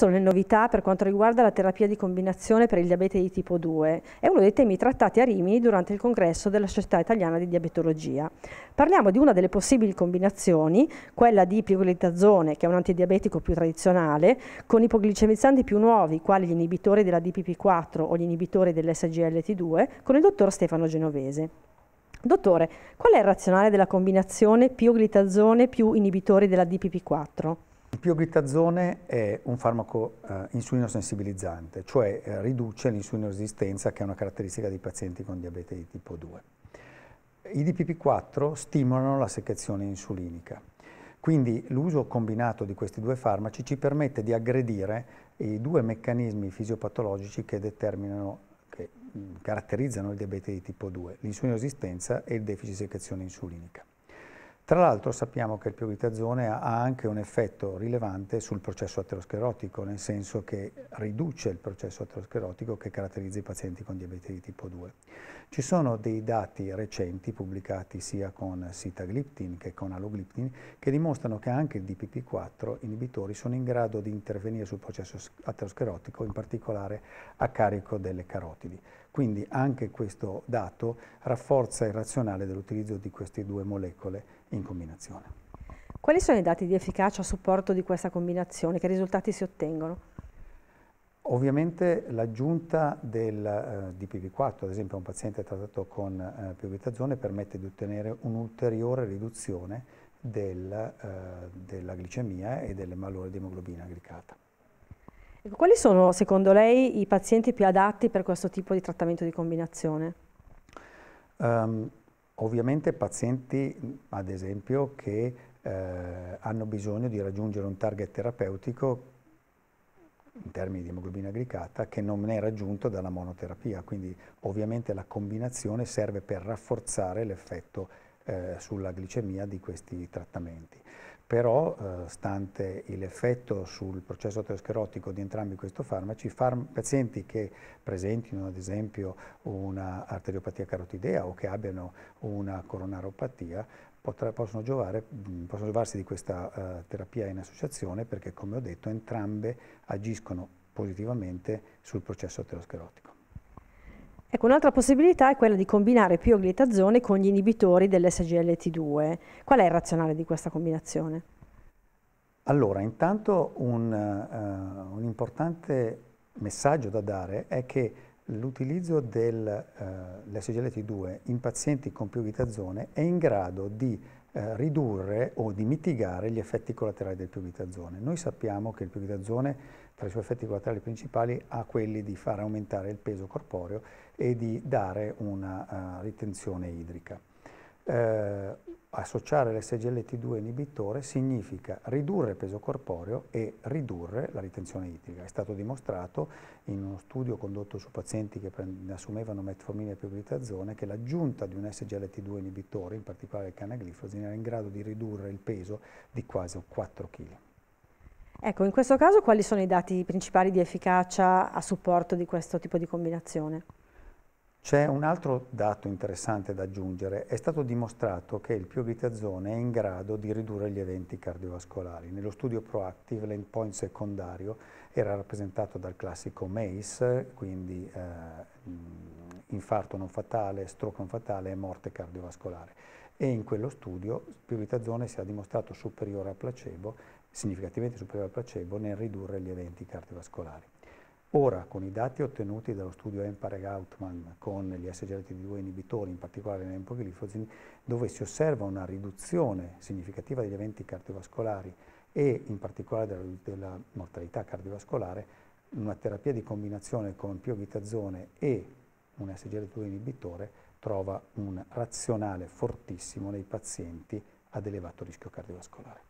sono le novità per quanto riguarda la terapia di combinazione per il diabete di tipo 2. È uno dei temi trattati a Rimini durante il congresso della Società Italiana di Diabetologia. Parliamo di una delle possibili combinazioni, quella di pioglitazone, che è un antidiabetico più tradizionale, con ipoglicemizzanti più nuovi, quali gli inibitori della DPP4 o gli inibitori dell'SGLT2, con il dottor Stefano Genovese. Dottore, qual è il razionale della combinazione pioglitazone più inibitori della DPP4? Il pioglittazzone è un farmaco eh, insulino sensibilizzante, cioè eh, riduce resistenza che è una caratteristica dei pazienti con diabete di tipo 2. I DPP4 stimolano la secrezione insulinica, quindi l'uso combinato di questi due farmaci ci permette di aggredire i due meccanismi fisiopatologici che determinano, che mh, mm, caratterizzano il diabete di tipo 2, l'insulino resistenza e il deficit di secrezione insulinica. Tra l'altro sappiamo che il pioglitazone ha anche un effetto rilevante sul processo aterosclerotico, nel senso che riduce il processo aterosclerotico che caratterizza i pazienti con diabete di tipo 2. Ci sono dei dati recenti pubblicati sia con sitagliptin che con alogliptin che dimostrano che anche i DPP4 inibitori sono in grado di intervenire sul processo aterosclerotico, in particolare a carico delle carotidi. Quindi anche questo dato rafforza il razionale dell'utilizzo di queste due molecole in combinazione. Quali sono i dati di efficacia a supporto di questa combinazione? Che risultati si ottengono? Ovviamente l'aggiunta del eh, DPP4, ad esempio a un paziente trattato con eh, pioglitazone, permette di ottenere un'ulteriore riduzione del, eh, della glicemia e del malore di emoglobina glicata. Ecco, quali sono, secondo lei, i pazienti più adatti per questo tipo di trattamento di combinazione? Um, ovviamente pazienti, ad esempio, che eh, hanno bisogno di raggiungere un target terapeutico in termini di emoglobina glicata che non è raggiunto dalla monoterapia, quindi ovviamente la combinazione serve per rafforzare l'effetto eh, sulla glicemia di questi trattamenti però eh, stante l'effetto sul processo aterosclerotico di entrambi questi farmaci, farm pazienti che presentino ad esempio una arteriopatia carotidea o che abbiano una coronaropatia potrà, possono, giovare, mm, possono, giovarsi di questa uh, terapia in associazione perché come ho detto entrambe agiscono positivamente sul processo aterosclerotico. Ecco, un'altra possibilità è quella di combinare più glitazone con gli inibitori dell'SGLT2. Qual è il razionale di questa combinazione? Allora, intanto un, uh, un importante messaggio da dare è che l'utilizzo eh, dell'SGLT2 uh, in pazienti con più glitazone è in grado di eh, ridurre o di mitigare gli effetti collaterali del piovitazone. Noi sappiamo che il piovitazone tra i suoi effetti collaterali principali ha quelli di far aumentare il peso corporeo e di dare una uh, ritenzione idrica eh, associare l'SGLT2 inibitore significa ridurre il peso corporeo e ridurre la ritenzione idrica. È stato dimostrato in uno studio condotto su pazienti che assumevano metformina e pioglitazone che l'aggiunta di un SGLT2 inibitore, in particolare il canaglifosin, era in grado di ridurre il peso di quasi 4 kg. Ecco, in questo caso quali sono i dati principali di efficacia a supporto di questo tipo di combinazione? C'è un altro dato interessante da aggiungere, è stato dimostrato che il pioglitazone è in grado di ridurre gli eventi cardiovascolari. Nello studio Proactive l'endpoint secondario era rappresentato dal classico MACE, quindi eh, infarto non fatale, stroke non fatale e morte cardiovascolare. E in quello studio il pioglitazone si è dimostrato superiore al placebo, significativamente superiore al placebo nel ridurre gli eventi cardiovascolari. Ora, con i dati ottenuti dallo studio Empare-Gautman con gli SGLT2 inibitori, in particolare l'empoglifozin, dove si osserva una riduzione significativa degli eventi cardiovascolari e in particolare della, della mortalità cardiovascolare, una terapia di combinazione con pioglitazone e un SGLT2 inibitore trova un razionale fortissimo nei pazienti ad elevato rischio cardiovascolare.